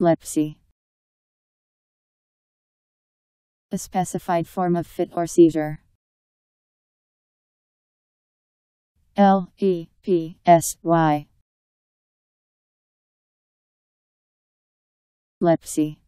Lepsy A specified form of fit or seizure. L E P S Y Lepsy